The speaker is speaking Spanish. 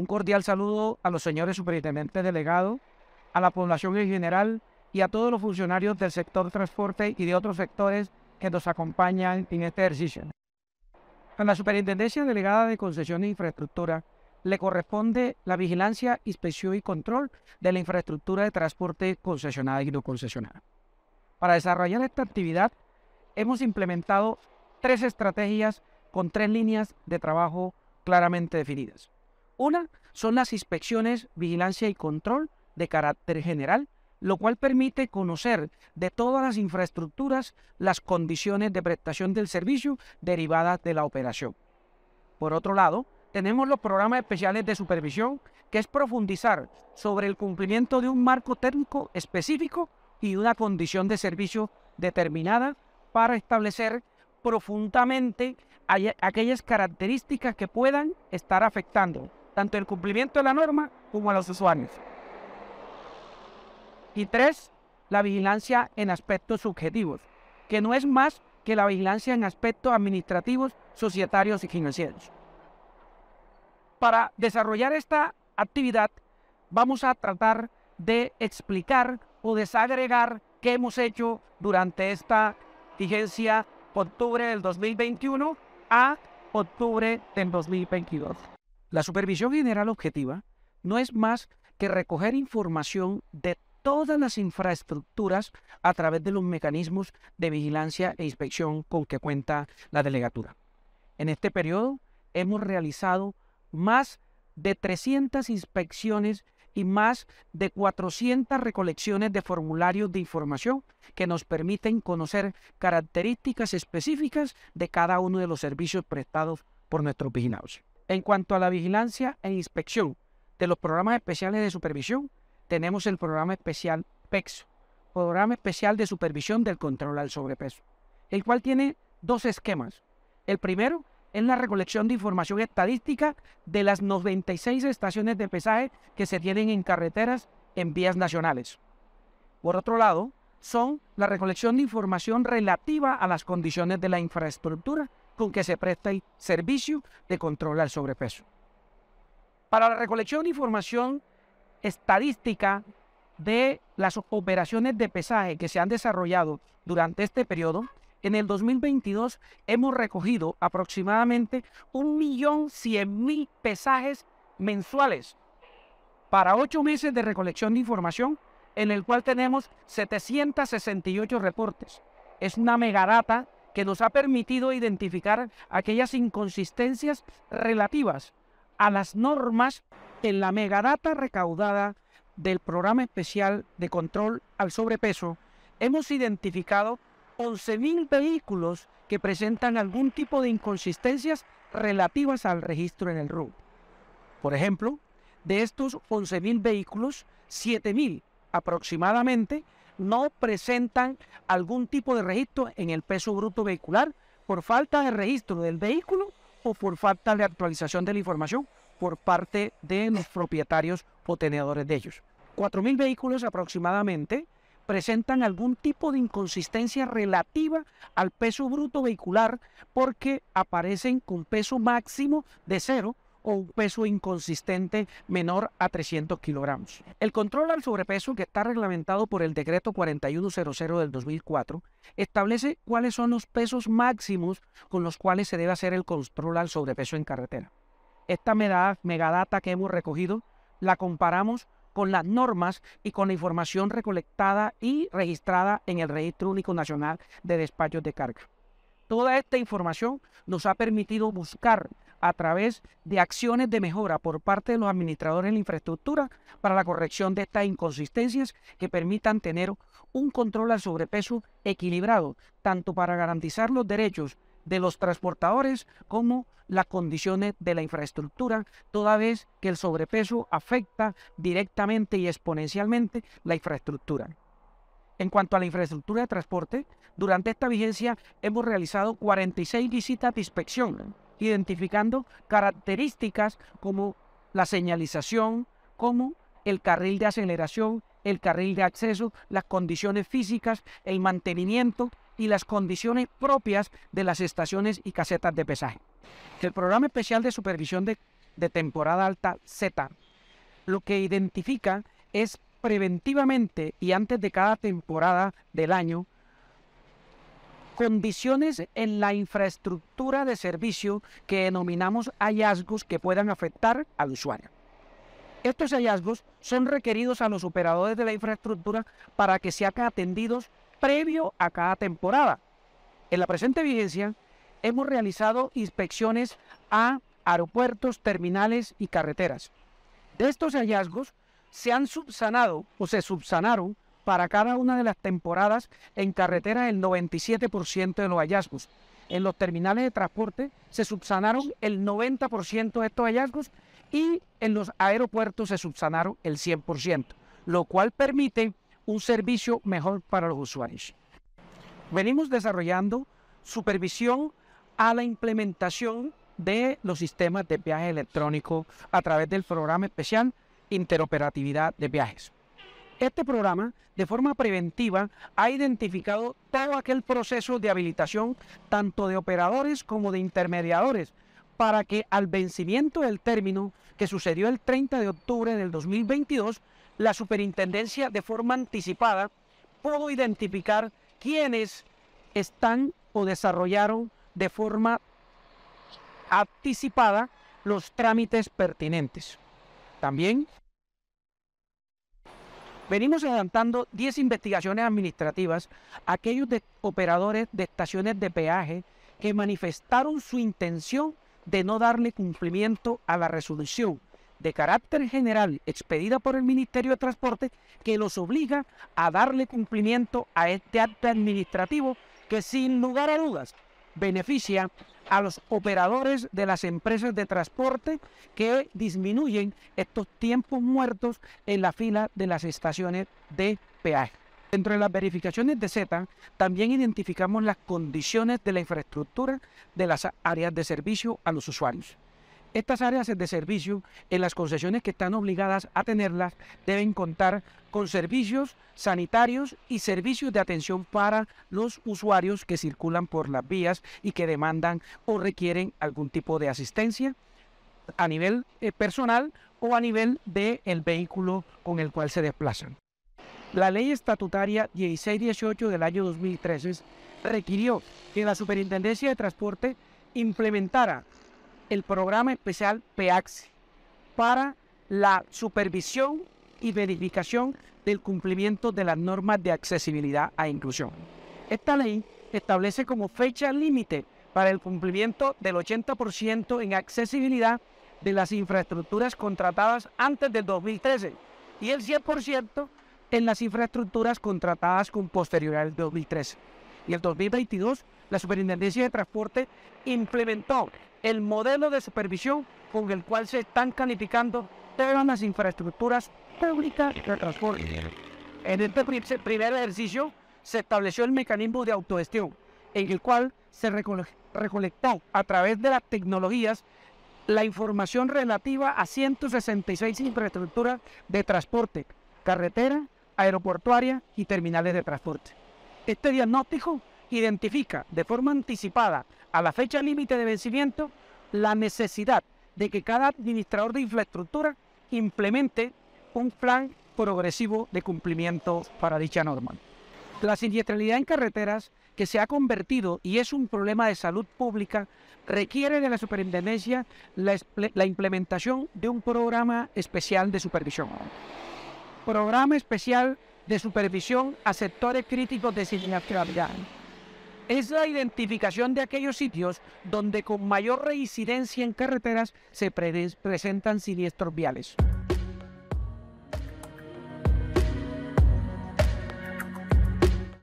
Un cordial saludo a los señores superintendentes delegados, a la población en general y a todos los funcionarios del sector de transporte y de otros sectores que nos acompañan en este ejercicio. A la Superintendencia Delegada de Concesión e Infraestructura le corresponde la vigilancia, inspección y control de la infraestructura de transporte concesionada y no concesionada. Para desarrollar esta actividad hemos implementado tres estrategias con tres líneas de trabajo claramente definidas. Una son las inspecciones, vigilancia y control de carácter general, lo cual permite conocer de todas las infraestructuras las condiciones de prestación del servicio derivadas de la operación. Por otro lado, tenemos los programas especiales de supervisión, que es profundizar sobre el cumplimiento de un marco técnico específico y una condición de servicio determinada para establecer profundamente aquellas características que puedan estar afectando tanto el cumplimiento de la norma como a los usuarios. Y tres, la vigilancia en aspectos subjetivos, que no es más que la vigilancia en aspectos administrativos, societarios y financieros. Para desarrollar esta actividad vamos a tratar de explicar o desagregar qué hemos hecho durante esta vigencia octubre del 2021 a octubre del 2022. La supervisión general objetiva no es más que recoger información de todas las infraestructuras a través de los mecanismos de vigilancia e inspección con que cuenta la delegatura. En este periodo hemos realizado más de 300 inspecciones y más de 400 recolecciones de formularios de información que nos permiten conocer características específicas de cada uno de los servicios prestados por nuestros vigilados. En cuanto a la vigilancia e inspección de los programas especiales de supervisión, tenemos el programa especial PEXO, Programa Especial de Supervisión del Control al Sobrepeso, el cual tiene dos esquemas. El primero es la recolección de información estadística de las 96 estaciones de pesaje que se tienen en carreteras en vías nacionales. Por otro lado, son la recolección de información relativa a las condiciones de la infraestructura con que se presta el servicio de control al sobrepeso. Para la recolección de información estadística de las operaciones de pesaje que se han desarrollado durante este periodo, en el 2022 hemos recogido aproximadamente 1.100.000 pesajes mensuales para ocho meses de recolección de información, en el cual tenemos 768 reportes. Es una megarata que nos ha permitido identificar aquellas inconsistencias relativas a las normas en la megadata recaudada del programa especial de control al sobrepeso, hemos identificado 11.000 vehículos que presentan algún tipo de inconsistencias relativas al registro en el RUB. Por ejemplo, de estos 11.000 vehículos, 7.000 aproximadamente no presentan algún tipo de registro en el peso bruto vehicular por falta de registro del vehículo o por falta de actualización de la información por parte de los propietarios o tenedores de ellos. 4.000 vehículos aproximadamente presentan algún tipo de inconsistencia relativa al peso bruto vehicular porque aparecen con peso máximo de cero o un peso inconsistente menor a 300 kilogramos. El control al sobrepeso, que está reglamentado por el decreto 4100 del 2004, establece cuáles son los pesos máximos con los cuales se debe hacer el control al sobrepeso en carretera. Esta megadata que hemos recogido la comparamos con las normas y con la información recolectada y registrada en el Registro Único Nacional de Despachos de Carga. Toda esta información nos ha permitido buscar a través de acciones de mejora por parte de los administradores de la infraestructura para la corrección de estas inconsistencias que permitan tener un control al sobrepeso equilibrado, tanto para garantizar los derechos de los transportadores como las condiciones de la infraestructura, toda vez que el sobrepeso afecta directamente y exponencialmente la infraestructura. En cuanto a la infraestructura de transporte, durante esta vigencia hemos realizado 46 visitas de inspección identificando características como la señalización, como el carril de aceleración, el carril de acceso, las condiciones físicas, el mantenimiento y las condiciones propias de las estaciones y casetas de pesaje. El programa especial de supervisión de, temporada alta Z lo que identifica es preventivamente y antes de cada temporada del año condiciones en la infraestructura de servicio que denominamos hallazgos que puedan afectar al usuario. Estos hallazgos son requeridos a los operadores de la infraestructura para que se hagan atendidos previo a cada temporada. En la presente vigencia, hemos realizado inspecciones a aeropuertos, terminales y carreteras. De estos hallazgos se han subsanado o se subsanaron para cada una de las temporadas en carretera el 97% de los hallazgos. En los terminales de transporte se subsanaron el 90% de estos hallazgos y en los aeropuertos se subsanaron el 100%, lo cual permite un servicio mejor para los usuarios. Venimos desarrollando supervisión a la implementación de los sistemas de viaje electrónico a través del programa especial Interoperatividad de Viajes. Este programa, de forma preventiva, ha identificado todo aquel proceso de habilitación, tanto de operadores como de intermediadores, para que al vencimiento del término que sucedió el 30 de octubre del 2022, la superintendencia de forma anticipada pudo identificar quiénes están o desarrollaron de forma anticipada los trámites pertinentes. También Venimos adelantando 10 investigaciones administrativas a aquellos operadores de estaciones de peaje que manifestaron su intención de no darle cumplimiento a la resolución de carácter general expedida por el Ministerio de Transporte que los obliga a darle cumplimiento a este acto administrativo que sin lugar a dudas beneficia a los operadores de las empresas de transporte que disminuyen estos tiempos muertos en la fila de las estaciones de peaje. Dentro de las verificaciones de Z, también identificamos las condiciones de la infraestructura de las áreas de servicio a los usuarios. Estas áreas de servicio en las concesiones que están obligadas a tenerlas deben contar con servicios sanitarios y servicios de atención para los usuarios que circulan por las vías y que demandan o requieren algún tipo de asistencia a nivel eh, personal o a nivel del vehículo con el cual se desplazan. La ley estatutaria 1618 del año 2013 requirió que la Superintendencia de Transporte implementara el programa especial PEAXI para la supervisión y verificación del cumplimiento de las normas de accesibilidad a inclusión. Esta ley establece como fecha límite para el cumplimiento del 80% en accesibilidad de las infraestructuras contratadas antes del 2013 y el 100% en las infraestructuras contratadas con posterioridad al 2013. Y el 2022, la Superintendencia de Transporte implementó el modelo de supervisión con el cual se están calificando todas las infraestructuras públicas de transporte. En este primer ejercicio se estableció el mecanismo de autogestión, en el cual se recolectó a través de las tecnologías la información relativa a 166 infraestructuras de transporte, carretera, aeroportuaria y terminales de transporte. Este diagnóstico identifica de forma anticipada a la fecha límite de vencimiento la necesidad de que cada administrador de infraestructura implemente un plan progresivo de cumplimiento para dicha norma. La siniestralidad en carreteras, que se ha convertido y es un problema de salud pública, requiere de la superintendencia la, implementación de un programa especial de supervisión. Programa especial de supervisión a sectores críticos de siniestralidad es la identificación de aquellos sitios donde con mayor reincidencia en carreteras se presentan siniestros viales.